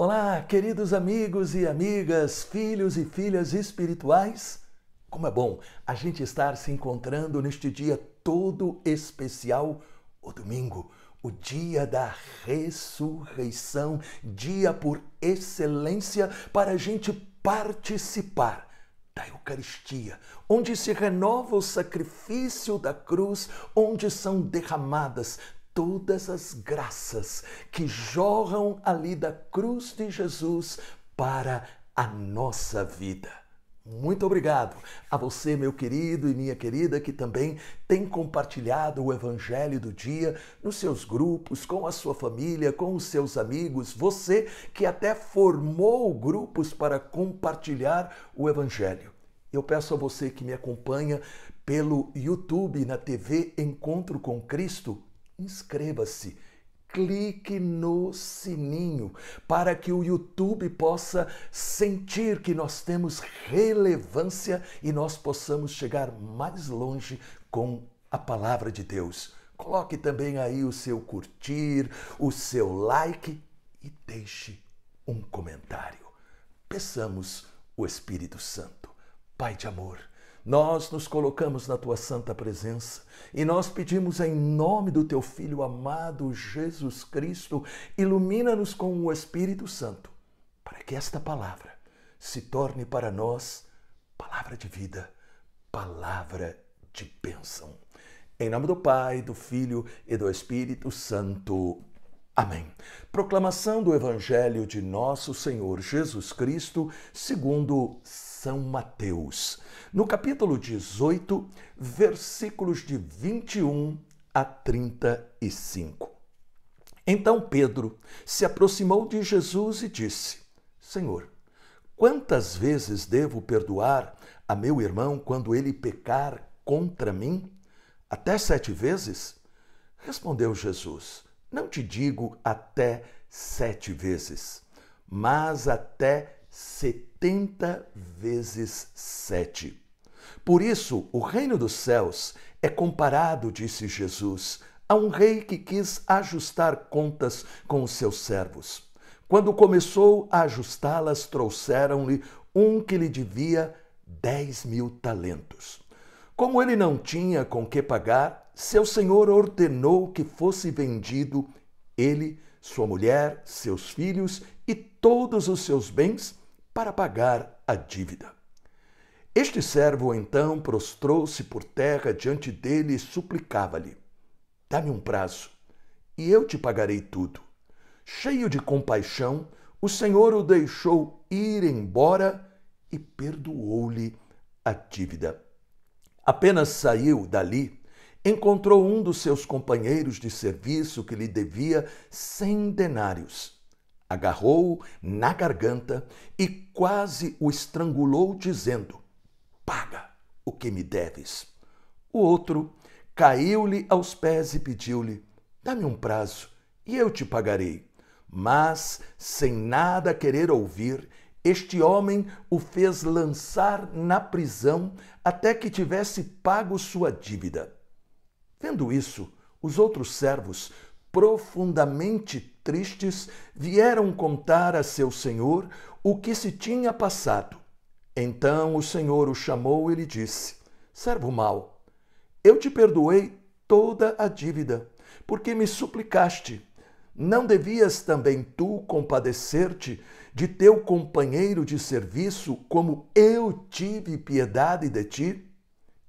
Olá, queridos amigos e amigas, filhos e filhas espirituais. Como é bom a gente estar se encontrando neste dia todo especial, o domingo, o dia da ressurreição, dia por excelência para a gente participar da Eucaristia, onde se renova o sacrifício da cruz, onde são derramadas todas as graças que jorram ali da cruz de Jesus para a nossa vida. Muito obrigado a você, meu querido e minha querida, que também tem compartilhado o Evangelho do Dia nos seus grupos, com a sua família, com os seus amigos. Você que até formou grupos para compartilhar o Evangelho. Eu peço a você que me acompanha pelo YouTube, na TV Encontro com Cristo, inscreva-se clique no sininho para que o YouTube possa sentir que nós temos relevância e nós possamos chegar mais longe com a palavra de Deus. Coloque também aí o seu curtir, o seu like e deixe um comentário. Peçamos o Espírito Santo. Pai de amor, nós nos colocamos na tua santa presença e nós pedimos em nome do teu filho amado Jesus Cristo, ilumina-nos com o Espírito Santo, para que esta palavra se torne para nós palavra de vida, palavra de bênção. Em nome do Pai, do Filho e do Espírito Santo. Amém. Proclamação do Evangelho de nosso Senhor Jesus Cristo, segundo são Mateus, no capítulo 18, versículos de 21 a 35. Então Pedro se aproximou de Jesus e disse: Senhor, quantas vezes devo perdoar a meu irmão quando ele pecar contra mim? Até sete vezes? Respondeu Jesus: Não te digo até sete vezes, mas até 70 vezes 7. Por isso, o reino dos céus é comparado, disse Jesus, a um rei que quis ajustar contas com os seus servos. Quando começou a ajustá-las, trouxeram-lhe um que lhe devia dez mil talentos. Como ele não tinha com que pagar, seu senhor ordenou que fosse vendido ele, sua mulher, seus filhos e todos os seus bens para pagar a dívida. Este servo então prostrou-se por terra diante dele e suplicava-lhe: Dá-me um prazo, e eu te pagarei tudo. Cheio de compaixão, o Senhor o deixou ir embora e perdoou-lhe a dívida. Apenas saiu dali, encontrou um dos seus companheiros de serviço que lhe devia cem denários agarrou-o na garganta e quase o estrangulou, dizendo: Paga o que me deves. O outro caiu-lhe aos pés e pediu-lhe: Dá-me um prazo e eu te pagarei. Mas, sem nada querer ouvir, este homem o fez lançar na prisão até que tivesse pago sua dívida. Vendo isso, os outros servos, profundamente tristes, vieram contar a seu senhor o que se tinha passado. Então o senhor o chamou e lhe disse: Servo mau, eu te perdoei toda a dívida, porque me suplicaste. Não devias também tu compadecer-te de teu companheiro de serviço, como eu tive piedade de ti?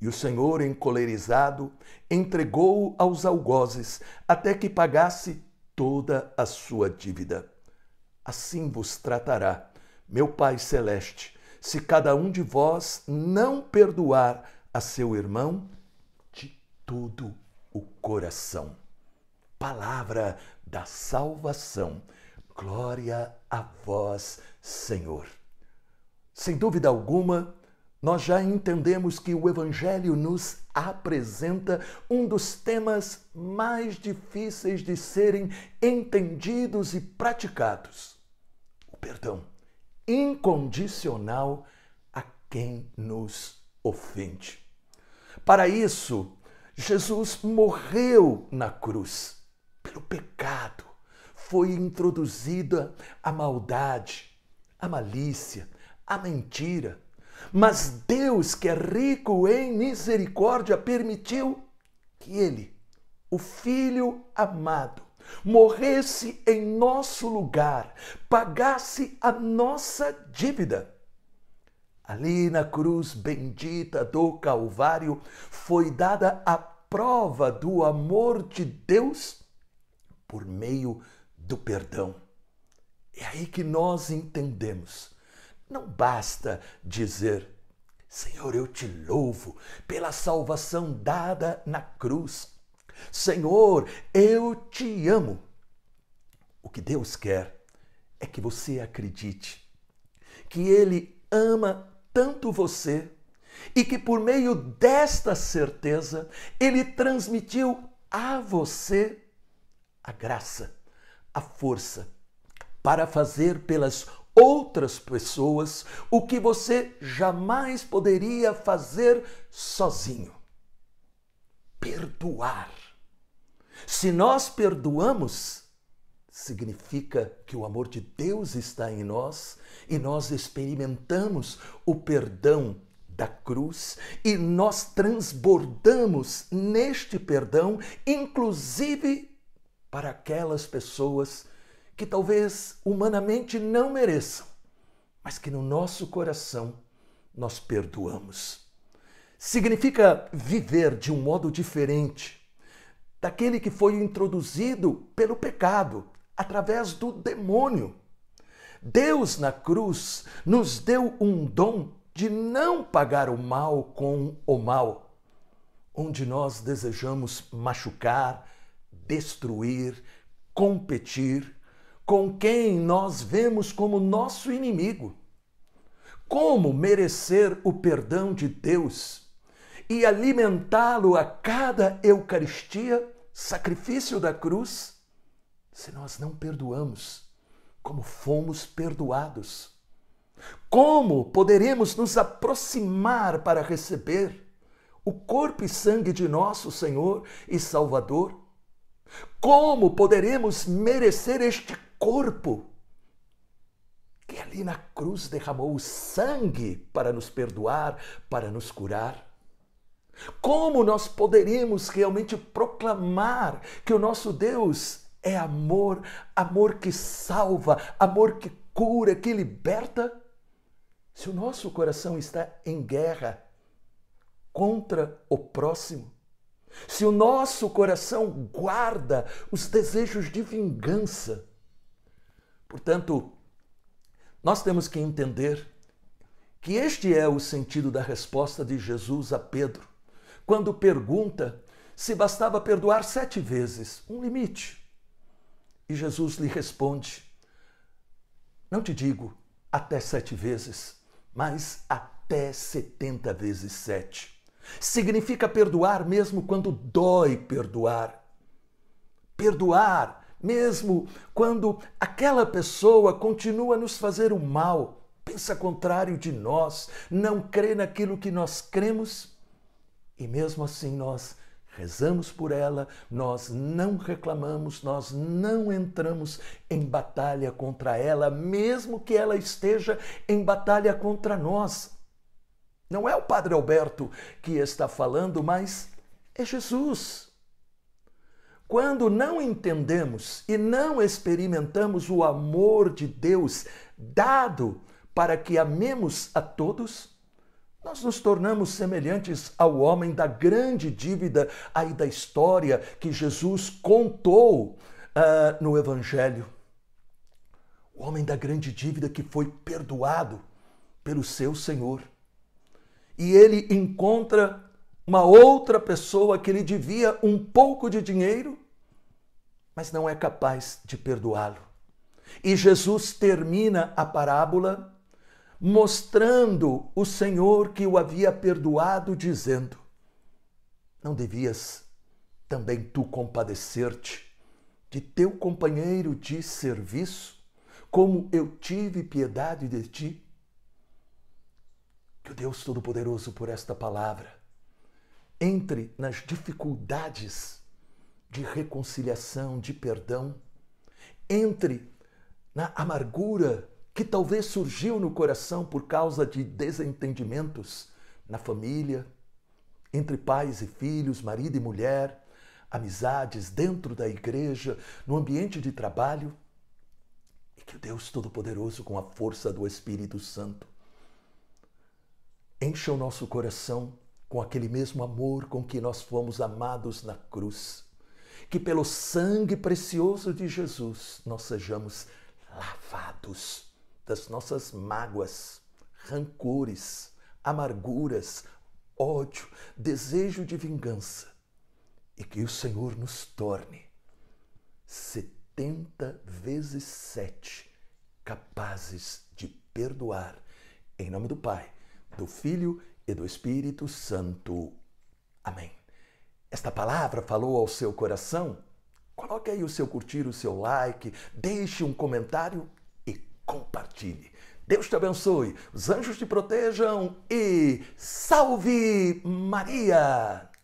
E o Senhor, encolerizado, entregou-o aos algozes, até que pagasse toda a sua dívida. Assim vos tratará meu Pai Celeste, se cada um de vós não perdoar a seu irmão de todo o coração. Palavra da salvação. Glória a vós, Senhor. Sem dúvida alguma, nós já entendemos que o Evangelho nos apresenta um dos temas mais difíceis de serem entendidos e praticados: o perdão incondicional a quem nos ofende. Para isso, Jesus morreu na cruz pelo pecado. Foi introduzida a maldade, a malícia, a mentira mas Deus, que é rico em misericórdia, permitiu que ele, o filho amado, morresse em nosso lugar, pagasse a nossa dívida. Ali na cruz bendita do Calvário foi dada a prova do amor de Deus por meio do perdão. É aí que nós entendemos não basta dizer: Senhor, eu te louvo pela salvação dada na cruz. Senhor, eu te amo. O que Deus quer é que você acredite que Ele ama tanto você e que por meio desta certeza Ele transmitiu a você a graça, a força para fazer pelas outras pessoas o que você jamais poderia fazer sozinho. Perdoar. Se nós perdoamos, significa que o amor de Deus está em nós e nós experimentamos o perdão da cruz e nós transbordamos neste perdão, inclusive para aquelas pessoas que talvez humanamente não mereçam, mas que no nosso coração nós perdoamos. Significa viver de um modo diferente daquele que foi introduzido pelo pecado, através do demônio. Deus na cruz nos deu um dom de não pagar o mal com o mal, onde nós desejamos machucar, destruir, competir com quem nós vemos como nosso inimigo. Como merecer o perdão de Deus e alimentá-lo a cada Eucaristia, sacrifício da cruz, se nós não perdoamos como fomos perdoados? Como poderemos nos aproximar para receber o corpo e sangue de nosso Senhor e Salvador? Como poderemos merecer este corpo, que ali na cruz derramou o sangue para nos perdoar, para nos curar? Como nós poderíamos realmente proclamar que o nosso Deus é amor, amor que salva, amor que cura, que liberta? Se o nosso coração está em guerra contra o próximo, se o nosso coração guarda os desejos de vingança, Portanto, nós temos que entender que este é o sentido da resposta de Jesus a Pedro, quando pergunta se bastava perdoar sete vezes, um limite. E Jesus lhe responde: Não te digo até sete vezes, mas até setenta vezes sete. Significa perdoar mesmo quando dói perdoar. Perdoar mesmo quando aquela pessoa continua a nos fazer o mal, pensa contrário de nós, não crê naquilo que nós cremos, e mesmo assim nós rezamos por ela, nós não reclamamos, nós não entramos em batalha contra ela, mesmo que ela esteja em batalha contra nós. Não é o Padre Alberto que está falando, mas é Jesus. Quando não entendemos e não experimentamos o amor de Deus dado para que amemos a todos, nós nos tornamos semelhantes ao homem da grande dívida aí da história que Jesus contou uh, no Evangelho. O homem da grande dívida que foi perdoado pelo seu Senhor. E ele encontra uma outra pessoa que lhe devia um pouco de dinheiro, mas não é capaz de perdoá-lo. E Jesus termina a parábola mostrando o Senhor que o havia perdoado, dizendo: Não devias também tu compadecer-te de teu companheiro de serviço, como eu tive piedade de ti? Que o Deus Todo-Poderoso, por esta palavra, entre nas dificuldades de reconciliação, de perdão, entre na amargura que talvez surgiu no coração por causa de desentendimentos na família, entre pais e filhos, marido e mulher, amizades dentro da igreja, no ambiente de trabalho, e que o Deus Todo-Poderoso, com a força do Espírito Santo, encha o nosso coração com aquele mesmo amor com que nós fomos amados na cruz. Que pelo sangue precioso de Jesus nós sejamos lavados das nossas mágoas, rancores, amarguras, ódio, desejo de vingança. E que o Senhor nos torne 70 vezes 7 capazes de perdoar. Em nome do Pai, do Filho e e do Espírito Santo. Amém. Esta palavra falou ao seu coração? Coloque aí o seu curtir, o seu like, deixe um comentário e compartilhe. Deus te abençoe, os anjos te protejam e salve Maria!